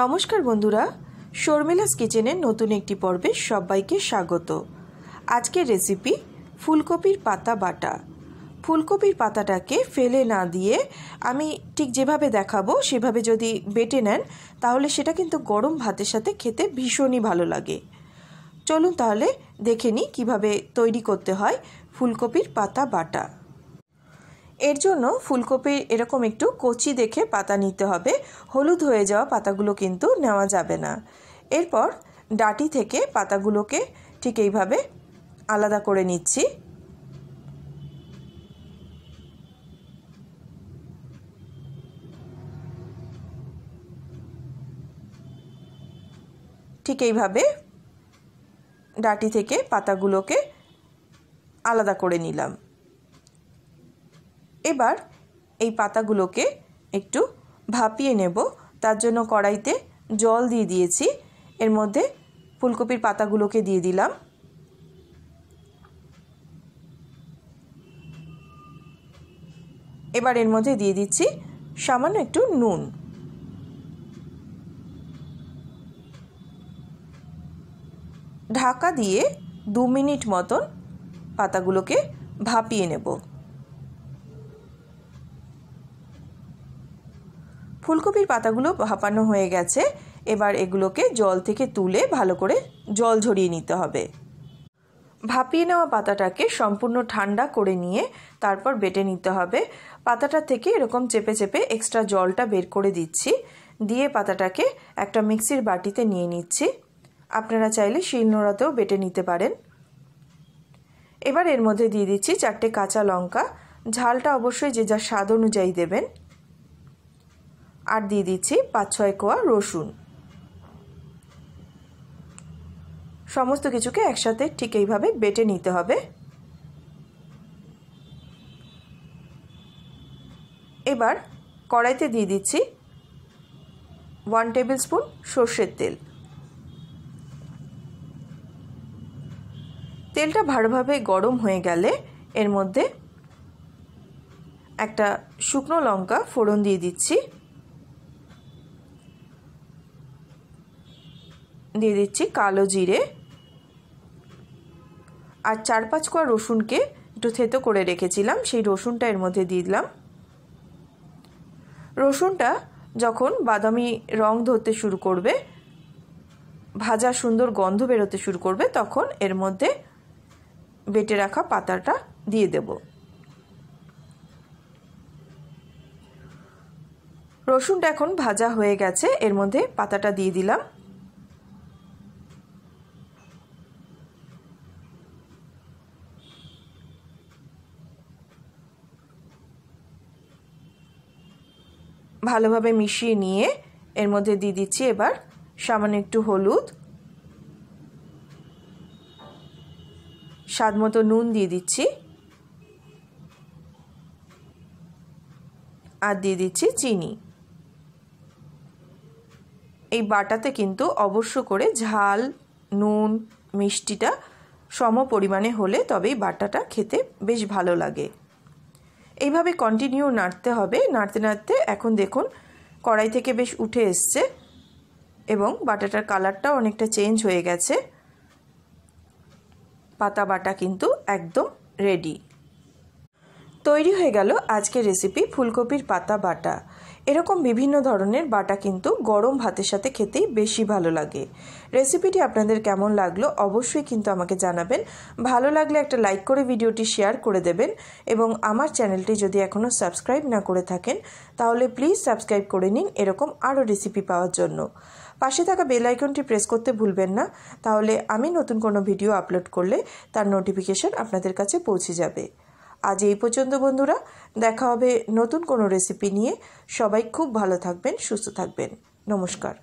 নমস্কার বন্ধুরা শর্মিলাস কিচেনের নতুন একটি পর্বে সবাইকে স্বাগত আজকের রেসিপি ফুলকপির পাতা বাটা ফুলকপির পাতাটাকে ফেলে না দিয়ে আমি ঠিক যেভাবে দেখাবো সেভাবে যদি বেটে নেন তাহলে সেটা কিন্তু গরম ভাতের সাথে খেতে ভীষণই ভালো লাগে চলুন তাহলে দেখে নিই কীভাবে তৈরি করতে হয় ফুলকপির পাতা বাটা এর জন্য ফুলকপির এরকম একটু কচি দেখে পাতা নিতে হবে হলুদ হয়ে যাওয়া পাতাগুলো কিন্তু নেওয়া যাবে না এরপর ডাটি থেকে পাতাগুলোকে ঠিক এইভাবে আলাদা করে নিচ্ছি ঠিক এইভাবে ডাটি থেকে পাতাগুলোকে আলাদা করে নিলাম এবার এই পাতাগুলোকে একটু ভাপিয়ে নেব তার জন্য কড়াইতে জল দিয়ে দিয়েছি এর মধ্যে ফুলকপির পাতাগুলোকে দিয়ে দিলাম এবার এর মধ্যে দিয়ে দিচ্ছি সামান্য একটু নুন ঢাকা দিয়ে দু মিনিট মতন পাতাগুলোকে ভাপিয়ে নেব ফুলকপির পাতাগুলো ভাপানো হয়ে গেছে এবার এগুলোকে জল থেকে তুলে ভালো করে জল ঝরিয়ে নিতে হবে ভাপিয়ে নেওয়া পাতাটাকে সম্পূর্ণ ঠান্ডা করে নিয়ে তারপর বেটে নিতে হবে পাতাটা থেকে এরকম চেপে চেপে এক্সট্রা জলটা বের করে দিচ্ছি দিয়ে পাতাটাকে একটা মিক্সির বাটিতে নিয়ে নিচ্ছি আপনারা চাইলে শিলনোড়াতেও বেটে নিতে পারেন এবার এর মধ্যে দিয়ে দিচ্ছি চারটে কাঁচা লঙ্কা ঝালটা অবশ্যই যে যার স্বাদ অনুযায়ী দেবেন আর দিয়ে দিচ্ছি পাঁচ ছয় কোয়া রসুন সমস্ত কিছুকে একসাথে ঠিক এইভাবে বেটে নিতে হবে এবার কড়াইতে দিয়ে দিচ্ছি ওয়ান টেবিল স্পুন সর্ষের তেল তেলটা ভালোভাবে গরম হয়ে গেলে এর মধ্যে একটা শুকনো লঙ্কা ফোড়ন দিয়ে দিচ্ছি দিয়ে দিচ্ছি কালো জিরে আর চার পাঁচ কোয়া রসুনকে একটু থেতো করে রেখেছিলাম সেই রসুনটা এর মধ্যে দিয়ে দিলাম রসুনটা যখন বাদামি রং ধরতে শুরু করবে ভাজা সুন্দর গন্ধ বেরোতে শুরু করবে তখন এর মধ্যে বেটে রাখা পাতাটা দিয়ে দেব রসুনটা এখন ভাজা হয়ে গেছে এর মধ্যে পাতাটা দিয়ে দিলাম ভালোভাবে মিশিয়ে নিয়ে এর মধ্যে দিয়ে দিচ্ছি এবার সামান্য একটু হলুদ স্বাদ মতো নুন দিয়ে দিচ্ছি আর দিয়ে দিচ্ছি চিনি এই বাটাতে কিন্তু অবশ্য করে ঝাল নুন মিষ্টিটা সম পরিমাণে হলে তবেই বাটাটা খেতে বেশ ভালো লাগে এইভাবে কন্টিনিউ নাড়তে হবে নাড়তে নাড়তে এখন দেখুন কড়াই থেকে বেশ উঠে এসছে এবং বাটাটার কালারটাও অনেকটা চেঞ্জ হয়ে গেছে পাতা বাটা কিন্তু একদম রেডি তৈরি হয়ে গেল আজকের রেসিপি ফুলকপির পাতা বাটা এরকম বিভিন্ন ধরনের বাটা কিন্তু গরম ভাতের সাথে খেতেই বেশি ভালো লাগে রেসিপিটি আপনাদের কেমন লাগলো অবশ্যই কিন্তু আমাকে জানাবেন ভালো লাগলে একটা লাইক করে ভিডিওটি শেয়ার করে দেবেন এবং আমার চ্যানেলটি যদি এখনও সাবস্ক্রাইব না করে থাকেন তাহলে প্লিজ সাবস্ক্রাইব করে নিন এরকম আরও রেসিপি পাওয়ার জন্য পাশে থাকা বেল আইকনটি প্রেস করতে ভুলবেন না তাহলে আমি নতুন কোনো ভিডিও আপলোড করলে তার নোটিফিকেশান আপনাদের কাছে পৌঁছে যাবে আজ এই পর্যন্ত বন্ধুরা দেখা হবে নতুন কোনো রেসিপি নিয়ে সবাই খুব ভালো থাকবেন সুস্থ থাকবেন নমস্কার